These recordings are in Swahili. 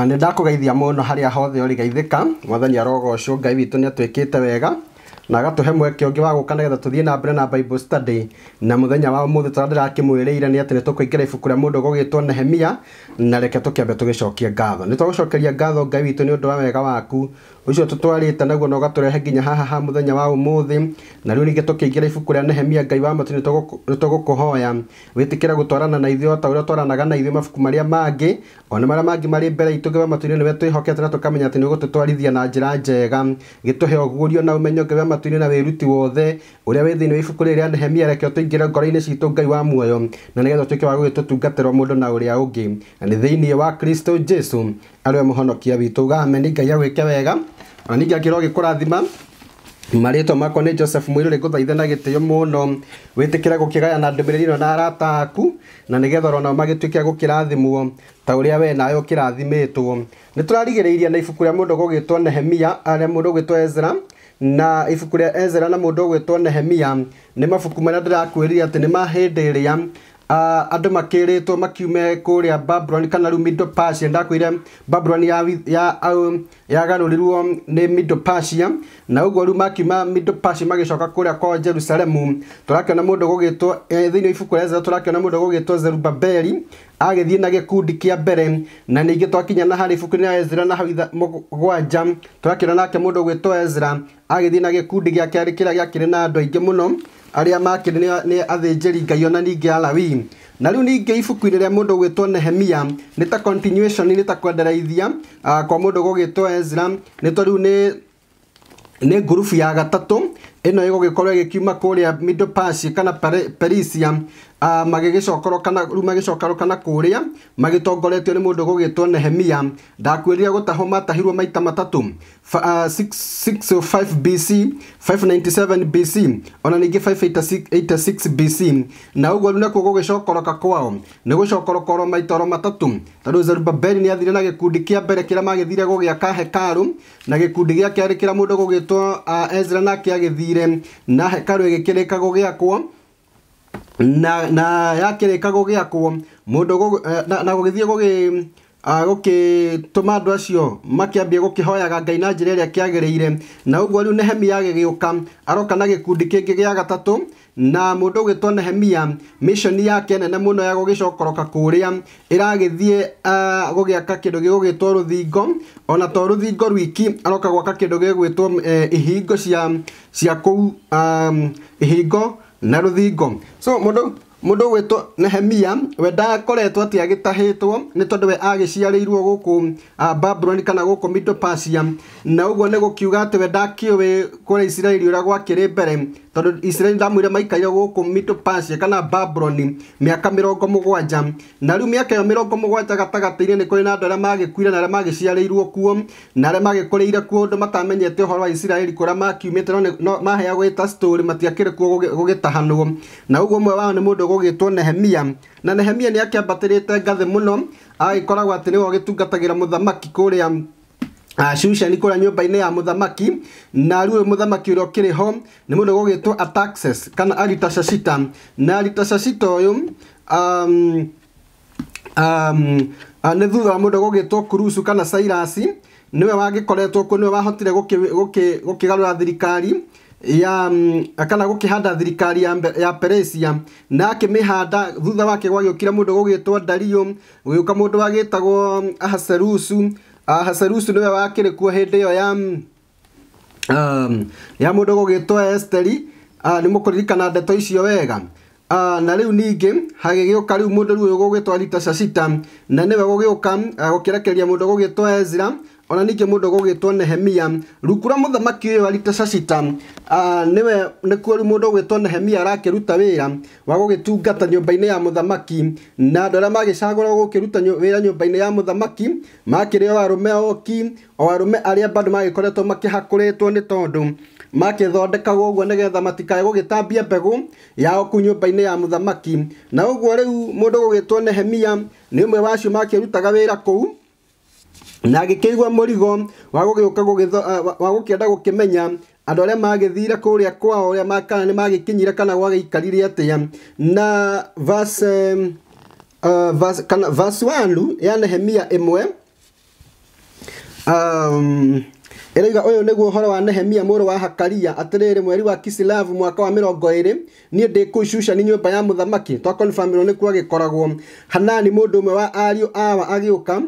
Ah, nä ndakågeithia må no harä a hothe å rä geithäka mwathani arogo cio ngai witå nä atwä te wega na agatå he mweke å ngä wa gå ka nä tå thiä na mbere na na må thenya wa må thä tå rä rakä mwä rä ire nä atä nä tå kå ingä ra ibuku rä a må ndå gå gä two nehemia na reke tå kä ambe tå gä cokie ngatho nä twagå cokeria ngatho ngai witå nä å ndå wa wega waku ucio tutwarite naguo na ũgatũrehe nginya haha ha mũthenya wa ũmũthĩ na rĩu ningĩ tũkĩingĩra ibuku rĩa nehemia ngai wa matũ nĩ tũgũkũhoya wĩtĩkĩre gũtwarana na ithuĩ o ta ũrĩa twaranaga na ithuĩ mabuku marĩa mangĩ ona marĩa mangĩ marĩ mbere itũ ngai wa matũ-inĩ nĩwe twĩhokete na tũkamenya atĩ nĩ ũgũtũtwarithia na njĩra njega gĩtũhe ũguũrio na umenyo ngai wa matũ-inĩ na wĩruti wothe ũrĩa wĩ thĩinĩ wa ibuku rĩrĩ rĩa nehemia rekeo tũingĩre ngoro ini citũ ngai wa muoyo na nĩgetha ũtuĩke wa gũgĩtũtungatĩrwo mũndũ na ũrĩa ũngĩ na ni thĩinĩ wa kristo jesu arĩ we mũhonokia witũ ugaga ameni ngai agwĩke wega ona ningä angä rwo gä kå rathima marĩtwa makwa nĩ rä mwĩrĩrĩ thaithe na gĩtĩo mũno wĩtĩkĩre gũkĩgayana ndũmĩrĩri ĩno na arata aku na nĩgetha gå kä rathimwo ta ũrĩa wee nawe ũkĩrathimĩtwo nĩ tũrarigĩrĩirie na ibuku rĩa mũndũ gũgĩtwo nehemia arĩa mũndũ ũgwĩtwo ezra na ibuku rĩa ezra na mũndũ ũgwĩtwo nehemia nä mabuku marĩa atä nä mahä ndä rä a uh, ah, andå makä makiume kå rä a kana rä u middle persia ndakwä babylon ya, ya, um, yagarå rä rwo nä middle persia na å guo rä u makiuma middle persia magä coka kå rä a kwa jerusalemu tå rakäona må ndå gå gä two eh, thä inä ibuku rä tå rakäona må ndå gå gä two zerubabeli agä thiä na gä kundi kä a mbere na ningä twakinya na harä ibuku nä ezra na hau mũgwanja tå rakä ona nake må ndå gwä two ezra agä thiä na gä kundi gä ake arä kä rä a gä akä rä na andå aingä må no arĩa makĩrĩ nĩ athĩnjĩri ngai ona ningĩ alawi na rĩu ningĩ ibuku-inĩ rĩa mũndũ ũgwĩtwo nehemia nĩ ta continuation nĩ ta kwendereithia uh, kwa mũndũ ũgũgĩtwo ezra nĩ to rĩu nĩ nĩ ngurubu ya gatatũ ĩno ĩgũgĩkorwo ĩgĩkiuma kũrĩa middle pass kana perisia a ah, kana magĩgĩcokaroka na kũrĩa magĩtongoretio nĩ mũndũ gũgĩtwo nehemia ndakuĩrire gũtahwo matahirwo maita matatũ 605 bc 597 bc ona ningĩ 586 bc na ũguo nĩkuo gũgĩcokoroka kwao nĩ gũcokorokoro maitoro matatũ tondũ zerubabeli nĩ athire na gĩkundi kĩa mbere kĩrĩa magĩthire gũgĩaka hekaru na gĩkundi gĩa kerĩ kĩrĩa mũndũ gũgĩtwo ah, ezra nake agĩthire na hekaru hekarũ ĩgĩkĩrĩka gũgĩakwo na na yakirika gugiakwo mundu eh, na gugithie gugi ah, ma andå acio makä ambia gå kä hoyaga ngai na njä ra ä rä a kä agä rä ire na uguo riu nehemia ka aroka na gä kundi kä ngä gä a gatatå na må ndå å gä two nehemia mishoni yake nene no ya gå gå gä gä cokoroka kå rä a ä ragä thiä ah, aka kä ndå gä gå gä two rå thingo ona to rå thingo rwiki aroka gwaka kä ndå kindu two eh, ihingo cia kå u ah, ihingo na ruthingo so mundu mundu gwitwo nehemia we ndakoretwo atä agätahätwo nä tondå we irwo gå kå babuloni kana gå kå midopasia na å guo nä gå kiuga atä we ndakä kå rä isiraeli å rä a gwakä rä mbere tondå israeli ndamwä re maikaire gå kå mitopashia kana babroni mä aka mä rongo må gwanja na rä u mä aka ä yo mä rongo må gwanja gatagatä-inä nä kå rä na andå arä a magä kuire na arä a magä ciarä irwo kuo na arä a magä kå rä ire kuo ndå matamenyete å horo wa isiraeli kå rä a makiumä te maheagwo ä ta matiakä rä kuo gå gä tahanwo na å guo å mwe wao nä må ndå gå gä two nehemia na nehemia nä akä ambatä rä te ngathä må no agagä koragwo atä nä we å gä tungatagä ra må thamaki kå rä a Ah, Shusha ni kå rä ine ya må na rä må thamaki å ho ni må ndå gå gä kana aritashashita na aritashashita å um, um, ah, nä thutha wa må ndå gå kurusu kana sairasi nä we wagä koretwo kuo nä we wahotire gå kä garå ra thirikari ya um, kana gå kä handa thirikari ya, ya peresia na akä mä handa thutha wake gwagä å kire må ndå gå gä two ndariå gå gä å ka må ndå wagä ahaserusu nä we wakä rä kuo ä yo ya ya gä two Esteri nä må kå ririkana ndeto icio wega na rä u ningä hagä gä å ka rä u må ndå rä u gå gä twa cacita na nä we gå gä å ka gå kä rekereria må ndå gå gä twa ezira ona ningä må ndå gå nehemia rukura må thamaki å yå arita cacita ah, nĩwe nĩkuo rä u må ndå gwä two nehemia arakä ruta wä ra wa gå gä tungata nyå ya må thamaki na andå arä a magä cagå gå ruta wä ra nyå ya må thamaki makĩ rä o arå oki o arå arĩa bado magä koretwo makä hakå rä two nä tondå makĩthondekagwo ũguo nĩgetha matikae gũgĩtambia mbegũ yao kuu nyũmba-inĩ ya mũthamaki na ũguo rĩu mũndũ gũgĩtwo nehemia nĩ ũmwe wacio makĩrutaga wĩra kũu na agä kä igwa må rigo wa gå eh, kä enda gå kä menya andå arä a magä thire kå rä a korä aaämagä knyira kanagwagä ikarr atä a naya eh, ä mwe rga yå nä guo å horowa neei må rå wahakari atä rä rä mweri wa s mwaka wa mä rong ä rä niä ndä kå ani nymba ya må thamakitwnä kuagä koragwo an må ndå å mwe riwa agä å ka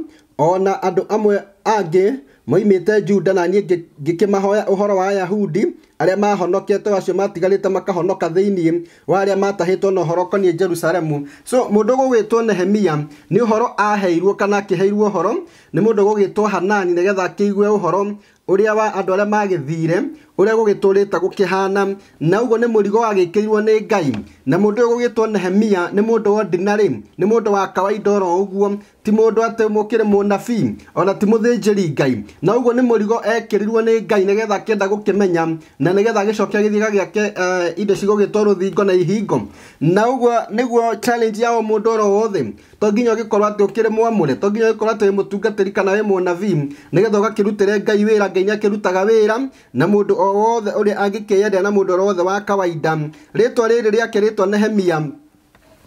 ona andå amwe angä moimite juda na niä ngĩkĩmahoya ũhoro wa ayahudi arĩa mahonoketwo acio matigarĩte makahonoka thĩinĩ wa arĩa matahĩtwo na ũhoro koniĩ jerusalemu so mũndũ gũgĩtwo nehemia nĩ ũhoro aheirwo kana akĩheirwo ũhoro nĩ mũndũ gũgĩtwo hanani nĩgetha akĩigue ũhoro ũrĩa wa andũ arĩa magĩthire uria gugiturite gukihana na ugo ni murigo wagikirwo ni ngai na mundu uyu gugitwo nehemia ni mundu wa ordinary ni mundu wa kawaida oro uguo ti mundu ati mukire munabi ona ti muthinjiri ngai na ugo ni murigo ekirirwo ni ngai nigetha akienda gukimenya na nigetha agicokia githiga giake eh, indo cigugitwo ruthingo na ihingo na uguo niguo challenge yao mundu oro wothe to nginya ugikorwo ati ukire mwamure to nginya ugikorwo ati mutungatiri kana wi munabi nigetha ugakirutire ngai wira ngai akirutaga wira na mundu o wothe uri angĩkĩyendea na mundu ũrĩa wothe wa kawaida ritwa riri riake ritwa nehemia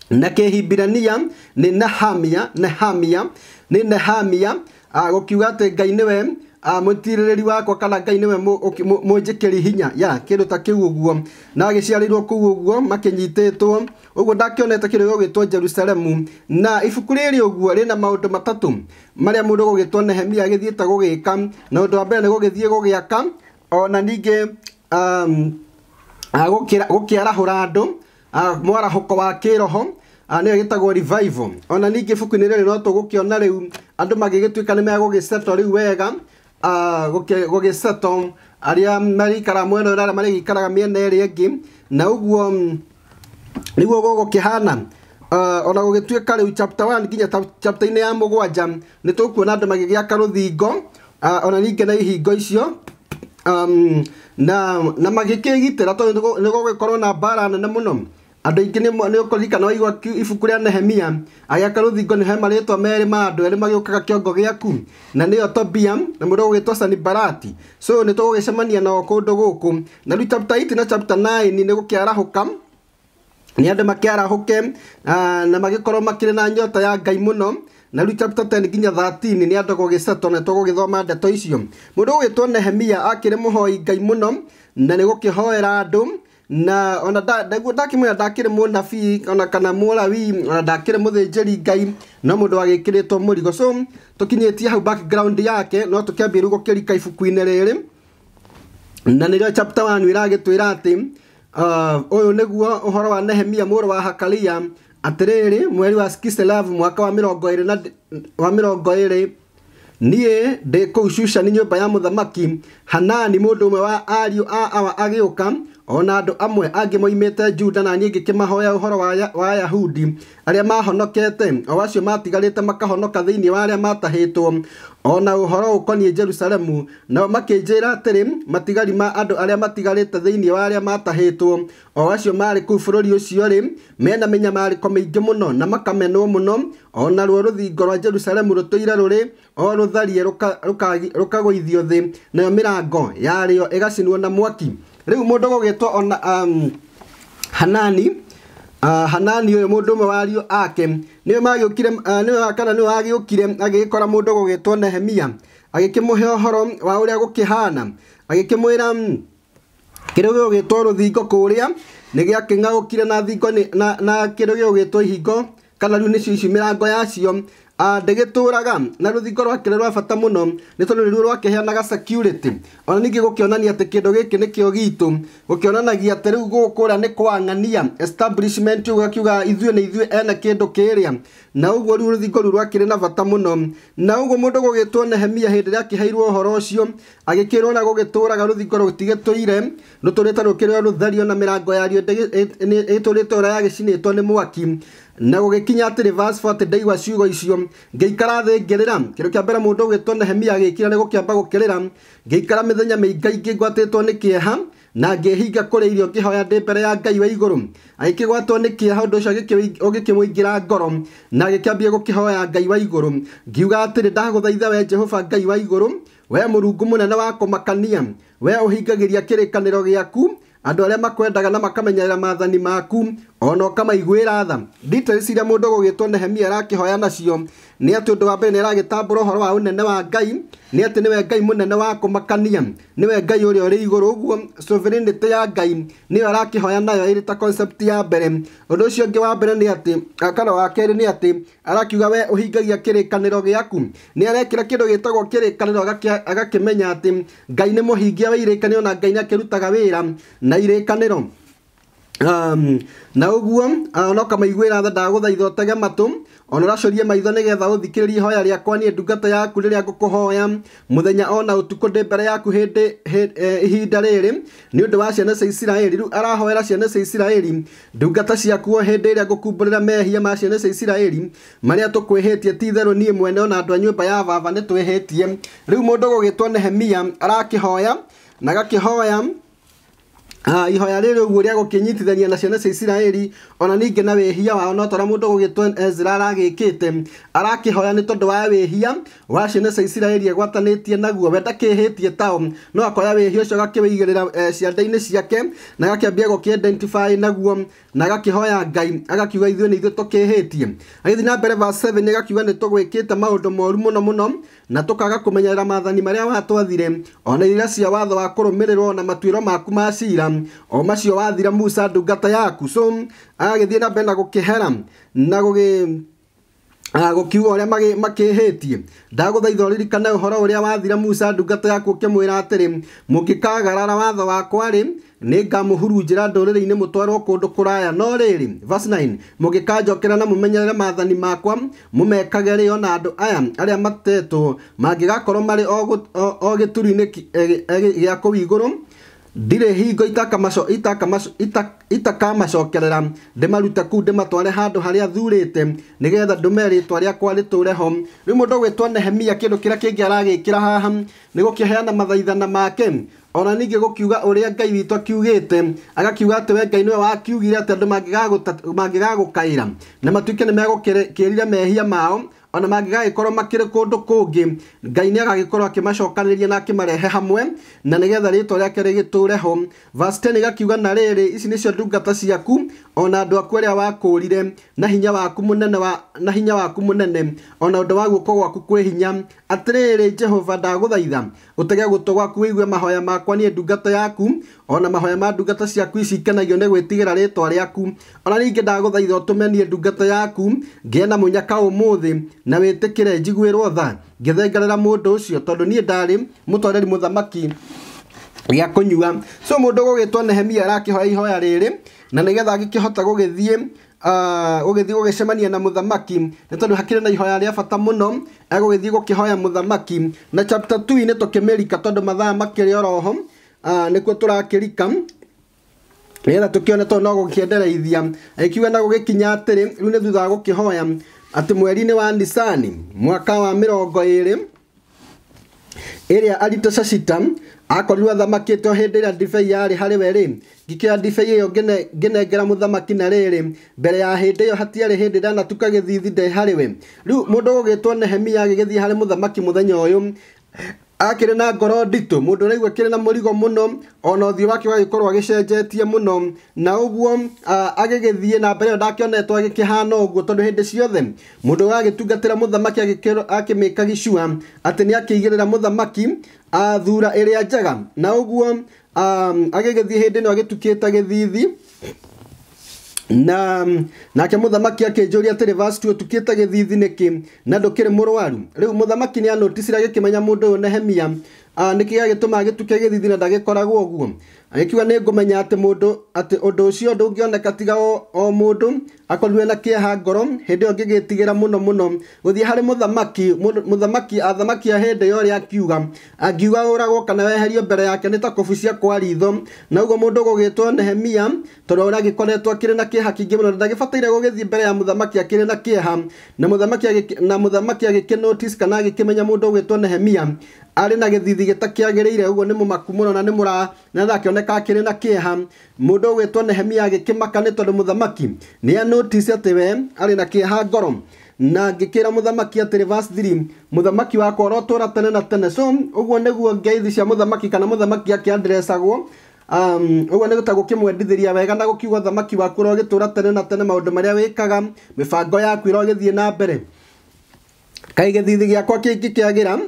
na kĩhibirania ni nahamia nehamia ni nehamia ah, gũkiuga atĩ ngai nĩwe ah, mutirereri wakwa kana ngai niwe mũnjĩkĩri hinya ya kindu ta kiu ũguo na agĩciarĩirwo kũu ũguo makĩnyitĩtwo ũguo ndakĩonete kĩndũ gĩgwĩtwo jerusalemu na ibuku rĩrĩ ũguo rĩna maũndũ matatu maria mũndũ gũgĩtwo nehemia agĩthiĩte gugika na ũndũ wa mbere nĩ gũgĩthiĩ gũgĩaka ona ningä um, ah, gå kä arahå andå ah, mwarahåko wa kiroho roho nä revival ona ningä fuku inä rä no tå gå kä ona rä u andå magä gä wega gå gä ceto arä marikara mwena ra rä arä a marä gäikaraga na uguo guo rä guo gå ona gå gä tuä ka rä u nginya chapter-inä ya må gwanja nä tå kuona andå magä gä ona ningä na ihingo icio um, na na magĩkĩgitĩra tondũ nĩ gũgĩkorwo na mbara nene mũno andũ aingĩ nĩ ũkũririkana waigua ibuku rĩa nehemia agĩaka thingo nĩ he marĩtwa merĩ ma andũ erĩ magĩũkaga kĩongo gĩaku na nĩyo tobia na mũndũ ũgũgĩtwo sanibarati so nĩ tũgũgĩcemania nao kũndũ gũkũ na rĩu chapter 8 na chapter 9 nĩ gũkĩarahũka nĩ andũ makĩarahũke ah, na magĩkorwo makĩrĩ na nyota ya ngai mũno na rä u chapter 10 nginya 13 nä andå gogäcetwo na twagå gä thoma ndeto icio må ndå å gä two nehemia akä rä må hoi ngai må no na nä gå kä hoera andå na ona ndaguo ndakimwira ndakiri munabii ona kana murawi ona ndakiri muthinjiri ngai no mundu agikiritwo murigo so tukinyitie hau background yake no tukiambia riu gukirika ibuku-ini riri na chapta nirio chapter 1 iragitwira ati uyu uh, niguo uhoro wa nehemia muru wa hakalia atĩrĩrĩ mweri wa skiselav mwaka wa mirongo ĩrĩ na wa mĩrongo ĩrĩ niĩ ndĩ kũu shushani nyũmba ya thamaki hanani mũndũ ũmwe wa ariå a awa ka ona andå amwe angä moimä juda na niä ngä kä mahoya å horo wa yahudi arä a mahonokete o acio matigarä te makahonoka thä inä wa arä a matahä two ona å horo å koniä jerusalemu nao makä njä ra atä matigari ma andå arä a matigarä te thä inä wa arä a matahä two o acio marä kå u bå rå ri å cio rä mena ko mä ingä må no na makamenwo må no ona ruo rå thingo rwa jerusalemu rå tå ire rå rä o rå tharie rå kagå ithio thä nayo mä rango yarä o ä gacinwo na mwaki riu mundu gugitwo ona um, hanani uh, hanani må ndå å wa ariũ ake kire magiukire uh, kana må ndå gå gä two nehemia agĩkĩmũhe horo wa ũrĩa gũkĩhana agĩkĩmwĩra um, kĩrĩa gĩgũgĩtwo gä kũrĩa nĩ gĩakĩng'aũkire na thingo na, na gä two ihingo kana nä cio ici rango yacio Ah, ndĩgĩtũraga na rũthingo rwake nĩ rwa bata må no nä nĩruo rwakĩheanaga security ona ningĩ gũkĩonania atĩ kĩndũ gĩkĩ nĩkĩo gitũ gũkĩonanagia atĩ rĩu gũkũrĩa nĩ kwa ng'ania establishment rĩu gakiuga ithuĩ nĩ ithuĩ ene kĩndũ kĩrĩa na ũguo rĩu rũthingo rĩu rwakĩrĩ na bata mũno na gå mũndũ gũgĩtwo nehemia hĩndĩ ĩrĩa akĩheirwo ũhoro ũcio agĩkĩrwo na gũgĩtũraga rũthingo rũtigĩtũire rũtũrĩte rũkĩrĩa rũtherio na mĩrango yario ĩtũrĩte ũrĩa yagicinĩtwo nĩ mwaki na gũgĩkinya atĩ Reversefo atĩ ndaigua ciugo icio ngĩikara thĩ ngĩrĩra kĩndũ kĩa mbere mũndũ ũgĩtwo Nehemia agĩkira nĩ gũkĩamba gũkĩrĩra ngĩikara ngwatä two nä kä eha na kå rä irio hoya ndä mbere ya Ngai wa igũrũ å nĩ kä må ingä ra ngoro na agĩkĩambia gũkĩhoya Ngai wa igũrũ ngiuga atĩrĩ ndagũthaitha we Jehova Ngai wa må rungu må nene wa rä kanä ro gä aku andå arä a makwendaga na ra mathani maku ona kamaiguĩra tha ndå gå gä two nehemia arakä hoya nacio atä å ndå wa mbere ra å horo wa nene wa ngai nä atä nä we ngai må nene wa kå makania nä we ngai å rä a å rä igå rå guo sovereignty ya ngai nä yo arakä hoya nayo ä rä ta ya mbere å ndå å cio ngä wa mbere nä atä kana wa kerä nä atä arakiuga we å hingagia kä rä kanä ro gä aku nä arekä ra kä ndå gä tagwo kä rä kanä ro agakä menya atä ngai nä må hingia wa irä kanä ro na ngai nä akä rutaga wä ra na irä kanä ro Um, na ũguo ona ũkamaiguĩra tha ndagũthaitha ũtege matũ ona ũracorie maitho rä ũthikĩrĩrie ihoya rĩakwa niĩ ndungata yaku hoya må thenya ona tukå ndä mbere yaku hĩndĩ e, ihinda rĩrĩ nĩ ũndũ wa ciana cia isiraeli rĩu arahoera ciana cia isiraeli ndungata ciakuo kumbå rä ra mehia ma ciana cia isiraeli marĩa tũkwĩhĩtie ti itherũ niĩ mwene ona andå a nyũmba ya u må ndå gå gä gũgĩtwo nehemia hoya na hoya ihoya rä rä å rä a gå kä nyitithania na ciana cia isiraeli ona ningä na wä hia wao no torä a må ndå gå gä two ezra aragä kä te arakä hoya nä tondå wa wä hia wa ciana cia isiraeli egwatanä tie naguo we ndakä hä tie tao no akoya wä hia å cio gakä wä rä ra e, cianda-inä ciake na gakä ambia gå kä naguo na gakä hoya ngai agakiuga ithuä nä ithuä tå kä hä tie agä thiä na mbere agakiuga nä tå gwä kä te maå ndå moru må no må no na tukaga kumenyerera maathani maria watwathire ona na irira cia watho wa kurumirirwo na matuiro maku ma cira o macio wathira musa ndungata yaku so agagĩthiĩ na mbere na gũkĩhera na gũgĩ gũkiuga ũrĩa makĩhĩtie ndagũthaitha ũririkane uhoro ũrĩa wathira musa ndungata yaku ũkĩmwĩra atĩrĩ mungikagarara watho wakwa ri nä ngamåhurunjä ra ndå mutwarwo kundu kuraya no riri verse 9 mugikanjokera na mumenyerere mathani makwa mumekage ri ona andu aya aria matetwo mangigakorwo mari o gituri-ini e, e, gia kuu iguru ndirä hingo itakamacokerera ndĩmarute kuu ndĩmatware handu harĩa thurĩte nigetha ndũme rĩtwa rĩakwa rĩtũre ho rĩu mũndũ gwĩtwo nehemia kindu kĩrĩa kingi aragikira haha nĩ gũkĩheana mathaithana make ona ningä gå kiuga å rä a ngai witå akiugä te agakiuga atä we ngai nä we wakiugire atä andå gagå kaä na matuä nä megåkä rire mehia mao ona gagä korwo rä kå ndå kå ngä ngai nä agagä korwo akä macokanä ria na akä marehe hamwe na nä getha rä twa rä ake rä gä tå reho gakiuga na rä rä ici nä cio ndungata ciaku ona andå aku arä a wakå rire na hinya waku munene wa na hinya waku munene ona å ndå wa ko gwaku kwä hinya atä rä rä jehova ndagå thaitha å tege gå tå gwaku wä igue mahoya makwa niä ndungata yaku ona mahoya ma ndungata ciaku ici ikenagio nä gwä tigä ra rä twa rä aku ona ningä ndagå thaitha å tå me niä ndungata yaku ngä na må nyaka å må thä na wä tä kä re njiguä rwo tha ngĩthengerera mũndũ må tondũ niĩ ndarĩ mũtwarĩri mũthamaki gĩa kũnyua so mũndũ gũgĩtwo nehemia hoya ihoya rä na nigetha gĩkĩhota gũgĩthiĩ ah, gũgĩthiĩ gugicemania na muthamaki nĩ tondu hakire na ihoya ria bata muno egũgĩthiĩ gukihoya muthamaki na chapter 2 nĩ tũkĩmĩrika tondu mathaa makire oroho ah, nĩkuo turakirika nigetha tukione tondũ no gũkĩendereithia agĩkiuga na gũgĩkinya atiri rĩu nĩ thutha wa gũkĩhoya atĩ mweri-inĩ wa nisani mwaka wa mirongo iri ĩrĩa aritocacita akorirwo thamakĩte o hĩndĩ ĩrĩa ndibei yarĩ hari we rĩ ngĩkĩra ndibei ĩyo ngĩnengera muthamaki na rĩrĩ mbere ya hĩndĩ ĩyo hatiarĩ hĩndĩ ndanatuka gĩthiithi ndĩ harĩ we rĩu mũndũ ũgũgĩtwo nehemia agĩgĩthiĩ hari muthamaki mũthenya ũyũ rä na ngoro nditũ mũndũ ũraigua rä na må no ona ũthiũ wake cenjetie må no na gä thiä na mbere hana å guo tondå hä ndä ciothe gicua atä nä akä igä atĩ ra må thamaki thura a njega na no agä tukä te gä thithi na nake muthamaki akinjuria atiri verse 2 tukite githithi niki na ndukire murwaru riu muthamaki ni anotisira gikimenya mundu uyu nehemia niki agituma gituke githithi na ndagikoragwo guo agĩkiuga nĩ ngũmenya atĩ mũndũ atĩ ũndũ ũcio ndũngĩoneka tiga o mũndũ akorirwo na kĩeha ngoro hĩndĩ ĩyo ngĩgĩtigĩra mũno mũno gũthiĩ harĩ mũthamaki mũthamaki athamaki a hĩndĩ ĩyo rĩa akiuga angiuga ũragwo kana weherio mbere yake nĩ ta kũbicia kwa ritho na ũguo mũndũ gũgĩtwo nehemia tondũ ũrĩa agĩkoretwo akĩrĩ na kĩeha kĩingĩ mũno ndagĩbataire gũgĩthiĩ mbere ya mũthamaki akĩrĩ na ha na mũthamaki na mũthamaki agĩkĩnotice kana agĩkĩmenya mũndũ ũgwĩtwo nehemia arĩ na gĩthithi gĩtakĩagĩrĩire ũguo nĩ mũmaku mũno na nĩ mũra na agĩthondeka akĩrĩ na kĩeha mũndũ ũgwĩtwo nehemia agĩkĩmaka ni tondũ mũthamaki nĩ anotisi ati we ari na kĩeha ngoro na muthamaki ati reverse verse muthamaki wa koro orotũra tene na tene so ũguo nĩguo ngeithi cia muthamaki kana muthamaki mũthamaki akĩandĩrecagwo um, ũguo nĩ ta gũkĩmwendithĩria wega na gũkiuga ũthamaki waku gitura tene na tene maũndũ marĩa wĩkaga mĩbango yaku githie na mbere kaĩ gĩthiithi gĩakwa kĩngĩkĩagĩra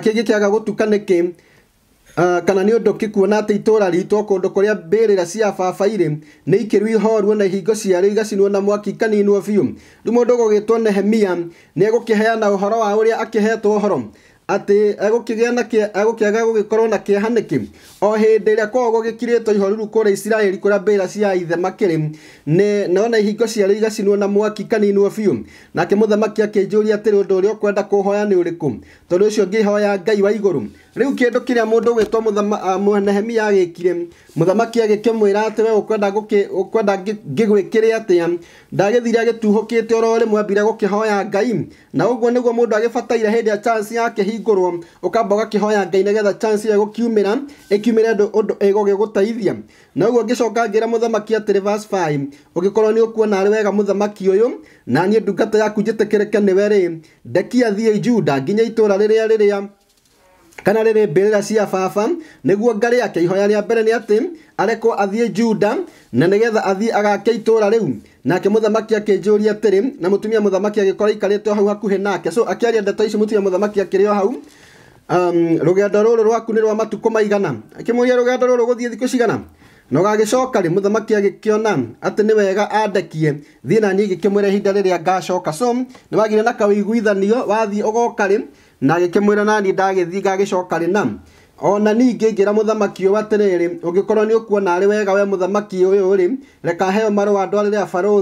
kĩngĩkĩaga gũtuka nĩkĩ Ah, kana nä å ndå kä kuona atä itå ra ritwo kå ndå kå rä a mbä rä ra cia baba nä ikä rwo ihorwo na ihingo ciarä igacinwo na mwaki ikaninwo biå rä må ndå gå gä two nehemia nä egå kä heana å horo wa å rä a akä hetwo horo atä egåkäaga gå gä korwo na kä eha nä kä o hä ndä ä rä a kwao gå gä kirä two ihoruru kå rä a isiraeli kå rä a mbä ra cia ithe makärä nona ihingo ciarä igacinwo na mwaki kaninwo biå nake må thamaki akä njå ria atä rä å ndå å rä a å kwenda kå hoya nä å rä kå tondå å cio ngä ngai wa igå rä u kä ndå kä rä a må ndå gwätwo ah, nehemia agä kire må thamaki agä kä mwä ra atä we å kwenda ngä gwä kä rä atä a ndagä thire agä tuhå kä oro rä mwe ambire hoya ngai na å guo nä guo må ndå agä bataire hä ndä ä ya yake hingå rwo å kamba å gakä hoya ngai nä chance ya gå kiumä ra ä kiumä re å ndå ä gogä gå teithia na å guo ngä coka ngä ra må thamaki atä rä å gä korwo nä å kuona arä wega må thamaki å yå na nie ndungata yaku njätä reke nä we rä ndeki athiä juda nginya itå ra rä rä a a kana rä rä mbä rä ra cia baba nä guo ngarä ake ihoya rä a mbere nä atä arekwo athie juda na nä getha athiä agake itå ra rä u nake mũthamaki akĩnjũria ria atĩrĩ na mũtumia mũthamaki agĩkora ikarĩte hau hakuhĩ nake so akiaria ndeto ici mũtumia mũthamaki akĩrĩ o hau um, rũgendo rũrũ rwaku nĩ rwa matukũ maigana akĩmũria rũgendo rũrũ guthie thiku cigana na thamaki agä kä ona atä nä wega andekie thiä na mwä re ihinda rĩrĩa ngacoka so nĩ wagire na kawĩiguithanio wathiĩ ũgoka rĩ na agĩkĩmwĩra nani ndagĩthiĩ gagĩcoka rĩ na ona ningĩ rä mũthamaki ũyũ atĩrĩrĩ ũngĩkorwo nĩ ũkuona arĩ wega we marå ũyũ rĩ reka heo marũa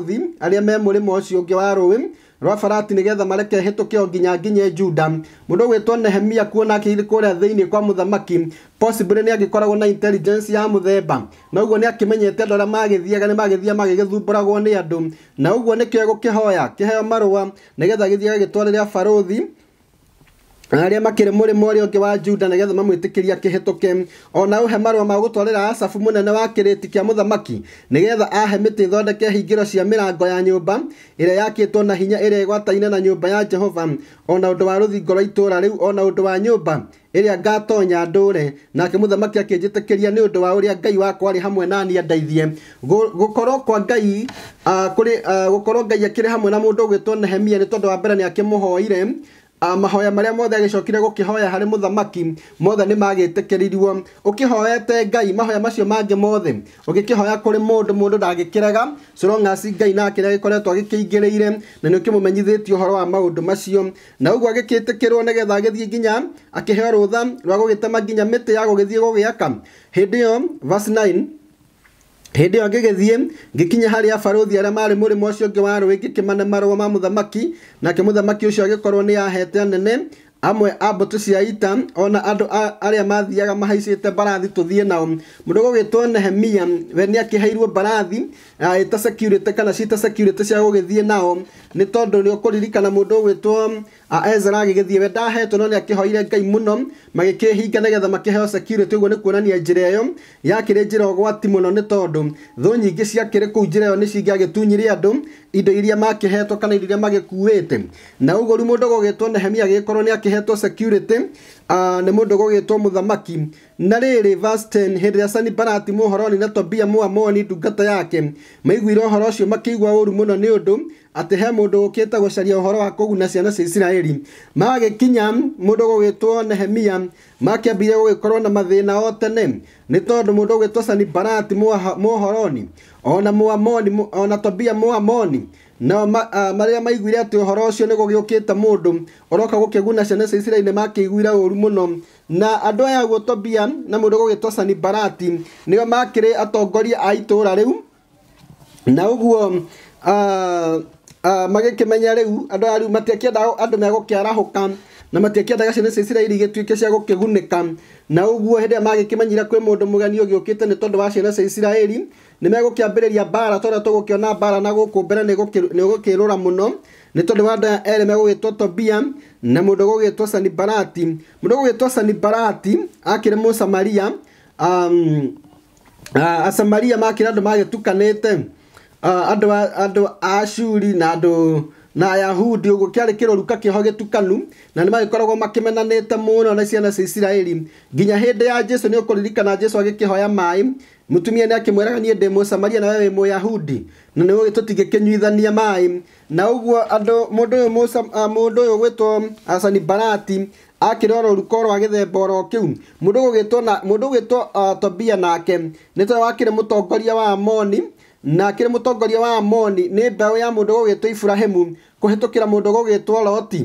thi arä a me cio å ngä wa rũĩ rwa barati nigetha mareke hĩtũkĩo nginya nginye juda mũndũ ũgwĩtwo nehemia kuona akĩirĩ kũrĩa thĩinĩ kwa mũthamaki possibly nĩ agĩkoragwo na intelligence ya mũthemba na ũguo nĩ akĩmenyete andũ arĩa magĩthiaga nĩ magĩthiaga magĩgĩthumbũragwo nĩ andũ na ũguo nĩkĩo gũkĩhoya kĩheo marũa nĩgetha gĩthiĩ gagĩtwarĩre barũthi aria makĩrĩ mũrĩmo ũrĩa ũngĩ wa juda na nĩgetha mamwĩtĩkĩria kĩhĩtũke ona ũhe marũa ma gũtwarĩra asafu mũnene wa kĩrĩti kĩa mũthamaki nĩgetha ahe mĩtĩ ĩthondeke hingĩro cia mĩrango ya nyũmba ĩrĩa yakĩtwo na hinya ĩrĩa ĩgwataine na nyũmba ya jehova ona ũndũ wa rũthingo rwa itũũra rĩu ona ũndũ wa nyũmba ĩrĩa ngatonya ndũre nake mũthamaki akĩnjĩtĩkĩria nĩ ũndũ wa ũrĩa ngai wakwa arĩ hamwe nani andeithie gũkorwo kwa ngai uh, kũrĩ uh, gũkorwo ngai akĩrĩ hamwe na mũndũ ũgwĩtwo nehemia nĩ tondũ wa mbere nĩ akĩmũhoire Ah, mahoya marĩa mothe agĩcokire gũkĩhoya harĩ mũthamaki mothe nĩ magĩtĩkĩririo ũkĩhoete ngai mahoya macio mangĩ mothe ũgĩkĩhoya kũrĩ mũndũ mũndũ ndangĩkĩrega sorong'asi ngai na nĩ agĩkoretwo agĩkĩingĩrĩire na nĩ ũkĩmũmenyithĩtie ũhoro wa maũndũ macio na ũguo agĩgĩtĩkĩrwo nĩgetha agĩthiĩ nginya akĩheo rũtha rwa gũgĩtema nginya mĩtĩ ya gũgĩthiĩ gũgĩaka hĩndĩ ĩyo verse 9 hä ä ä yo ngä gäthiä ngä kinya harä a barothi arä a marä må rä å cio ngä wa rå ä ngä kä mane marå ma må thamaki nake må thamaki å cio agä korwo nä ahete anene amwe a mbũtũ cia ita ona andũ arĩa mathiaga mahaicĩte mbarathi tũthiĩ nao mũndũ ũgwĩtwo nehemia we nĩ akĩheirwo barathi ĩta security kana cita security cia gũgĩthiĩ nao nĩ tondũ nĩ ũkũririkana mũndũ ũgwĩtwo ezra agĩgĩthiĩ we ndahetwo no nĩ akĩhoire ngai mũno magĩkĩhinga nĩgetha makĩheo security ũguo nĩ kuonania njĩra ĩyo yakĩrĩ njĩra ũgwati mũno nĩ tondũ thũ nyingĩ ciakĩrĩ kũu njĩra ĩyo nĩ cingĩagĩtunyirie andũ indo iria makihetwo kana indo iria magikuite na uguo riu mundu gugitwo Nehemia agikorwo ni akihetwo security Ah, nä må ndå two må thamaki na rä rä hä ndä ä rä a sanibarati må horoni na tobia mwamoni ndungata yake maiguire å horo å cio makä å ru må no nä å ndå atä he må ndå å kä te gå caria å horo wa kå guna ciana cia isiraeli magä kinya må ndå gå gä two nehemia makä ambire gå gä korwo na mathä na o tene nä tondå må ndå gå gä two må horoni ona mwamoni ona tobia mwamoni nao maria ah, maiguire ati uhoro ucio ni gugiukite mundu uroka gukiguna ciana cia Isiraeli makĩiguire uru muno na andũ aya gwĩtwo Bia na mũndũ gũgĩtwo barati nĩo makire atongoria a itũũra rĩu na ũguo ah, ah, magĩkĩmenya rĩu andũ aya rĩu matiakĩendaga andũ megũkĩarahũka na matiakĩendaga ciana cia Isiraeli igĩtuĩke cia gukigunika na uguo hĩndĩ ĩrĩa magĩkĩmenyire kwĩ mũndũ mũgeni ũgĩũkĩte nĩ tondũ wa ciana cia Isiraeli nä megåkäambä mbara tondå rä kiona mbara na gå kå mbere nä gå kä rå ra må no nä tondå wa ndaya erä megå gä two tobia na må ndå gå gä two sanibarati må ndå gå gä two sanibarati akä rä må um, samaria um, uh, asamaria makä rä andå magä tukanä te uh, andå ashuri na andå na ayahudi uguo kiarä kä ho gä tukanu na nä koragwo makä muno na ciana cia isiraeli nginya hä ndä ya jesu nä å kå ririkana jesu agä kä hoya maä mutumia nä akä mweraga niä ndä må samaria na wewe må yahudi na nä tå tigä kä nyuithania maä na å guo andå må ndå å ah, yå gwä two asanibarati akirora ruko rwa githemba oro kiu mundu gugitwo na mundu gugitwo uh, ah, Tobia nake nitwe wakire mutongoria wa moni na nake mutongoria wa amoni nĩ mbeũ ya mũndũ gũgĩtwo iburahĩmu kũhĩtũkĩra mũndũ gũgĩtwo loti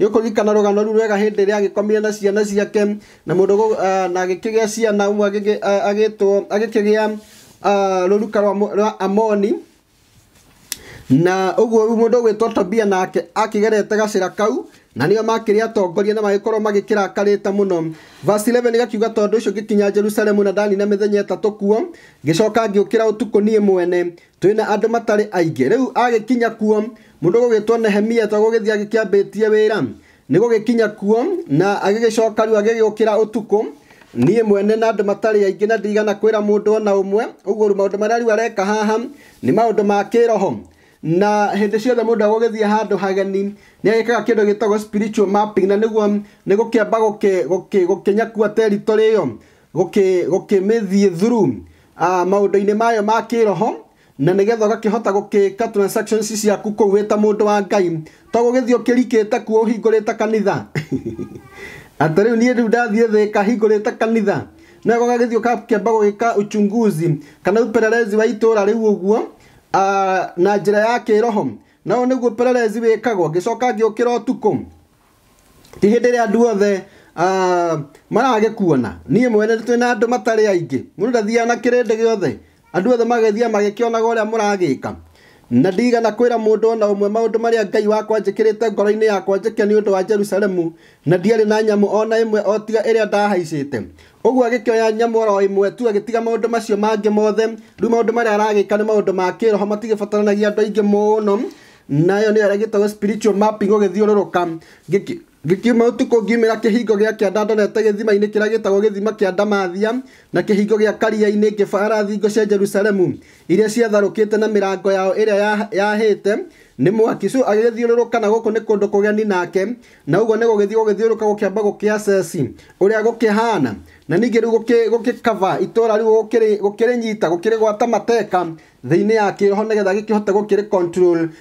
nĩ ũkũririkana rũgano rũu rwega hĩndĩ ĩrĩa agĩkomire na ciana ciake na mũndũ ah, na agĩkĩgĩa ciana ũmwe ah, agĩtwo agĩkĩgĩa ah, rũruka rwa amoni na uguo riu mundu ugwitwo tobia nake akigerete gacira kau na nio makiri atongoria na magikorwo magikirakarite muno verse 11 gakiuga tondu ucio ngikinya jerusalemu na ndani na mithenya itatu kuo ngicoka ngiukira utuku nie mwene twina andu matari aingi riu agikinya kuo mundu gugitwo nehemia to gugithia gikiambitie wira ni gugikinya kuo na agigicoka riu agigiukira utuku niä mwene na andå matarä aingä na ndigana kwä ra må ndå ona å mwe å guo maå ndå marä a rä u areka haha nä maå ndå ma kä roho na hende ndä ciothe må ndå agå gä thiä handå hageni nä agä kaga kä ndå gä spiritual mapping na nä guo nä gå kä amba gå kä territory ä yo gå kä mä mayo ma kä roho na nä getha å gakä hota gå kä ka transactions ciaku kå u wä wa ngai togå gä thiä kuo å kanitha atä rä u niä rä u ndathiä kanitha no gagagä thiä uchunguzi kana upelelezi wa itå ra rä Ah, na njä ra ya kä roho nao nä guo pererezi wä kagwo ngä coka ngä å kä ra å tukå ti hä ndä ä rä a andå othe ah, maragä kuona niä mwene twä na andå matarä aingä må ndå ndathiaga na kä rä ndä gä othe andå othe magä thia magä kä onaga å rä a må ragä ka na ndigana må ndå ona ndå marä a ngai wakwa te ngoro-inĩ yakwa nä å ndå wa jerusalemu na ndiarä na nyamå ona otiga ndahaicä te å guo agä kä oya nyamå oro ĩmwe tu maå ndå macio mangä mothe a aragä ka nä maå ndå ma kĩroho matigĩbataranagia andũ aingĩ mũno nayo gä thiå spiritual mapping ka gĩkiuma ũtukũ ngiumĩra kĩhingo kä kĩanda ndorete gĩthima-inĩ kĩrĩa gĩtagwo gĩthima kĩa damathia na kĩhingo gĩa karia-inĩ ngĩbaara thingo cia jerusalemu iria ciatharũkĩte na mĩrango yao ĩrĩa yahĩte nĩ mwaki cu agĩgĩthiũrũrũka na gũkũ nĩ kũndũ kũgeni nake na ũguo nĩ gũgĩthiĩ gũgĩthiũrũrũka gũkĩamba gũkĩaceci ũrĩa hana na ningĩ rĩu gũgĩkava itũũra rĩu gũkĩrĩnyita gũkĩrĩgwata mateka thĩinĩ ya kĩroho nĩgetha gĩkĩhote gũkĩrĩ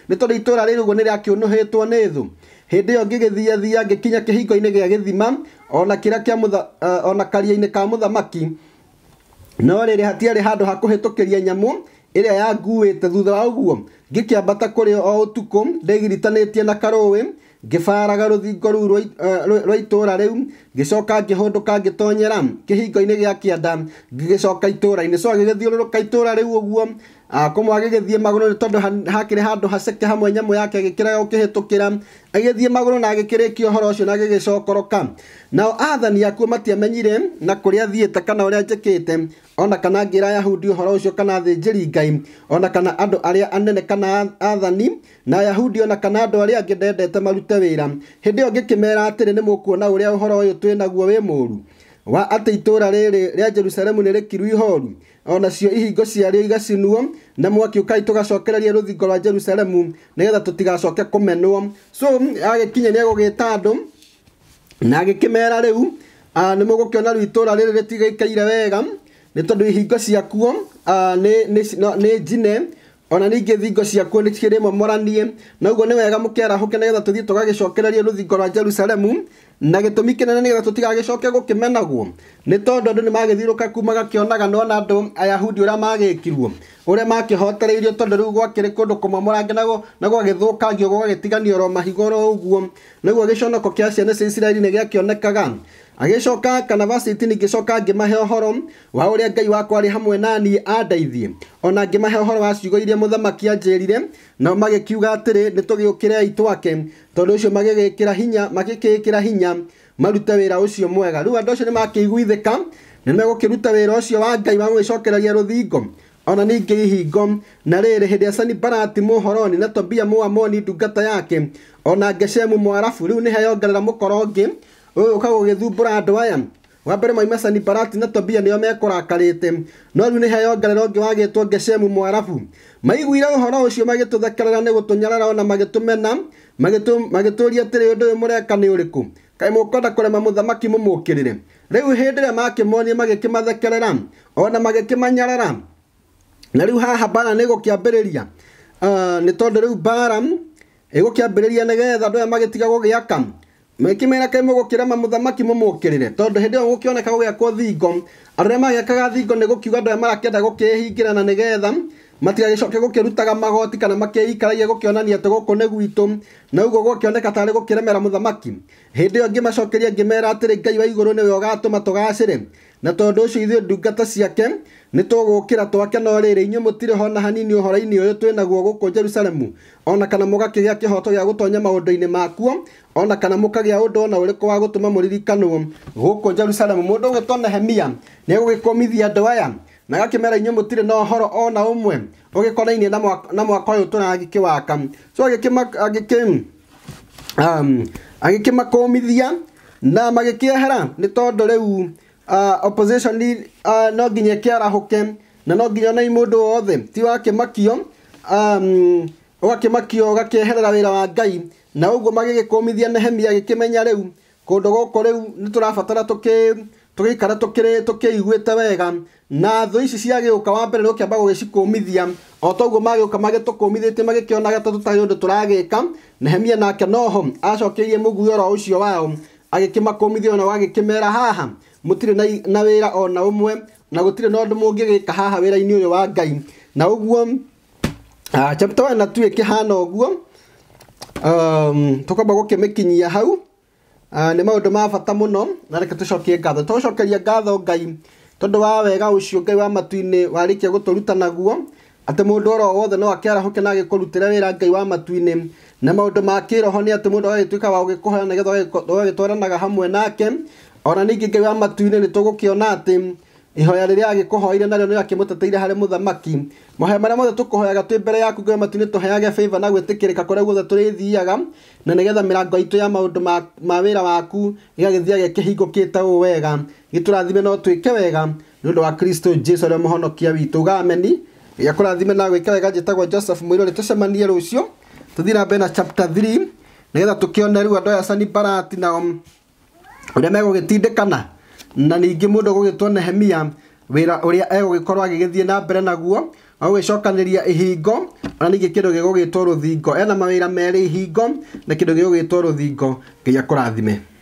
nĩ tondũ itũũra rĩu ũguo nĩ rĩakĩũnũhĩtwo nĩ thũ yo ngigithia thia ngikinya kihingo ine gĩa githima ona kya mutha eh, ona karia ine ka mũthamaki no rĩrĩ hatiarĩ handu hakuhitukiria nyamu nyamũ ya yanguĩte thutha wa ũguo ngĩkĩambata kuri o ũtukũ ndĩgiritanĩtie na karowe ngĩbaraga rũthingo rũu rwa itũũra eh, rĩu ngĩcoka ngĩhũndũka ngĩtonyera kĩhingo-inĩ gĩa kĩanda ngĩgĩcoka itũũra-inĩ so gĩgĩthiũrũrũka itũũra rĩu ũguo ah, kũmwe agĩgĩthiĩ magũrũ nĩ tondũ hakĩrĩ handũ haceke hamwe nyamũ yake agĩkĩrega gũkĩhĩtũkĩra agĩthiĩ magũrũ na agĩkĩrĩkia ũhoro ũcio na agĩgĩcokoroka nao athani akuo matiamenyire na kũrĩa thiĩte kana ũrĩa njĩkĩte ona kana ngä ra yahudi å horo å cio kana thä ngai ona kana andå arĩa anene kana athani na yahudi ona kana andå arĩa angä ndendete marute wä ra hä ndä ä yo ngä kä mera atĩrä nä må kuona å rä a å horo å yå twä naguo wä må ru wa atä itå ra rĩrĩ rĩa jerusalemu nä rä kiru ihoru onacio ihingo ciarĩo igacinuo na mwaki ũkai tũgacokereria rũthingo rwa jerusalemu nĩgetha tũtigacoke kũmenwo so agĩkinya nĩ egũgĩta andũ na agĩkĩmera rĩu nĩ mũgũkĩona rwitũra rĩrĩ tigaikaire wega nä tondå ihingo ciakuo nä njine ona ningä thingo ciakuo nä cikärä momoranie na å guo nä wega må kä arahå ke nä getha tå thiä tå gagä cokererie rå thingo rwa jerusalemu na gĩtũmi kĩnene nĩgetha tũtigagĩcoke gũkĩmenagwo nĩ tondũ andũ nĩ kumaga kuma gakĩonaga nona andũ ayahudi ũrĩa magĩkirwo ũrĩa makĩhotereirio tondũ rĩu gwakĩrĩ kũndũ kũmomorange nago na gwagĩthũkangio gwagĩtiganio oro mahigo oro ũguo nĩguo gĩconoko kĩa ciana cia isiraeli onekaga agä agĩcoka kana vaciti ngĩcoka ngĩmahe ũhoro wa a ngai wakwa hamwe nani andeithie ona ngĩmahe ũhoro wa ciugo iria anjä rire nao magĩkiuga atĩrĩ nĩ tũgĩũkĩrei twake tondũ ũcio magĩgĩkĩra hinya magĩkĩkĩra hinya marute wĩra ucio mwega rĩu andũ acio nĩ makĩiguithĩka nĩ megũkĩruta wĩra ũcio wa ngai wa gwĩcokereria ruthingo ona ningä ihingo na rĩrĩ hĩndĩ ya sanibarati horoni na tobia mũamoni ndungata yake ona geshemu mwarabu rĩu nĩ heyongerera mũkoro kagå gä thumbå ra andå aya wa mbere maimacani barati na tobia nĩo mekũrakarĩte no rĩu nĩ heyongerera ũngĩ wagitwo ngecemu mwarabu maiguire ũhoro ũcio magĩtũthekerera nĩ gũtũnyarara ona magĩtũmena magĩtũũria atĩrĩ ũndũ ũyũ mũreka nĩ ũrĩkũ kaĩ mũkwenda kũrema mũthamaki mũmũkĩrĩre riu hĩndĩ ĩrĩa makĩmonie magikimathekerera ona magikimanyarara na rĩu haha mbara nĩ gũkĩambĩrĩria ah, nĩ tondũ rĩu mbara ni getha andũ aya magĩtiga gũgĩaka mekimera kai mugukira mamuthamaki mumukirire tondu hindi iyo gukioneka gugiakwo thingo andu aria magiakaga thingo ni gukiuga andu aria marakienda gukihingira na nigetha matigagicoke gukirutaga magoti kana makiikaragia gukionania ati guku ni gwitu na uguo gukioneka tari gukiremera muthamaki hindi iyo ngimacokeria ngimera atiri ngai wa iguru niwe ugatuma tugacire na tondu ucio ithuĩ ndungata ciake nĩ tũgũũkĩra twake no rä inyuĩ må ho na hanini ũhoro å yå twä naguo gũkũ Jerusalemu ona kana mũgakĩgĩa kĩhooto gĩa gũtonya maũndũ-inĩ makuo ona kana mũkagĩa ũndũ ona ũrĩkũ wa gũtũma mũririkanwo gũkũ Jerusalemu mũndũ ũgĩtwo Nehemia gä egũgĩkũmithia andũ aya na gakĩmera inyuĩ tirä na horo ona ũmwe ũgĩkonainie na mwaka ũyũ waka so um, mithia na magĩkĩehera nĩ tondũ rĩu uh, opposition uh, no kiara kĩarahũke na no nginya na mũndũ othe ti wake makio um, wakimakio gakĩeherera wĩra wa ngai na ugo ũguo magĩgĩkũmithia nehemia gĩkĩmenya rĩu kũndũ gũkũ rĩu nĩ tũrabatara tũkĩ tũgĩikara tũkĩrĩ tũkĩiguĩte wega na thũ ici uka wa mbere nĩ ũkĩamba gũgĩcikũmithia o toguo magĩũka magĩtũkũmithĩtie magĩkĩonaga ta tũtarĩ ũndũ tũragĩka nehemia nake noho acokeirie mũguĩ oro ũcio wao agĩkĩmakũmithia ona agĩkĩmera haha mutire na wä ra ona umwe na gutire no na haha wä ra-inä wa ngai na å uh, ah, chapter one na two ä kä hana å guo um, tå kwamba gå kä hau ah, nä maå ndå ma bata muno na reke tå cokie ngatho tå cokeria ngatho ngai tondå wa wega ucio cio ngai wa matu-inä warä naguo atä mundu oro wothe no hoke na agä kå rutä ngai wa matu-inä na maå ndå ma kä roho nä atä må wa gå gä kå hamwe nake ona ningä ngai wa matu-inä nä tå gå kä ona atä ihoya rä rä agä kå hoire narä nä akä må teteire harä må thamaki mahoya marä a mothe tå kå hoyaga twä mbere yaku ngai matu-inä tå heage favor na gwä tä kä rä ka kå rä a guothe tå rä thiaga na nä getha mä rango itå ya maå ndå ma wä ra waku gägagä thiaga kä hingå kä te å wega gä tå rathime no twä ke wega nä å ndå wa kristo jesu arä a må honokia witå gameni gä akå rathime na gwä ke wega njätagwo joseph mwä rorä tå cemanie rå cio tå thiä na mbere na chapter 3 nä getha tå kä one rä u andå aya cani barati nao uria megugitindikana na ningä må ndå gå gä two nehemia wä ra å rä a egå gä korwo agä gä thiä na mbere naguo agå gä cokanä ria ihingo ona ningä kä ndå gä gå gä two rå thingo ena mawä ra merä ihingo na kä ndå gä gå gä two rå thingo ngai akå rathime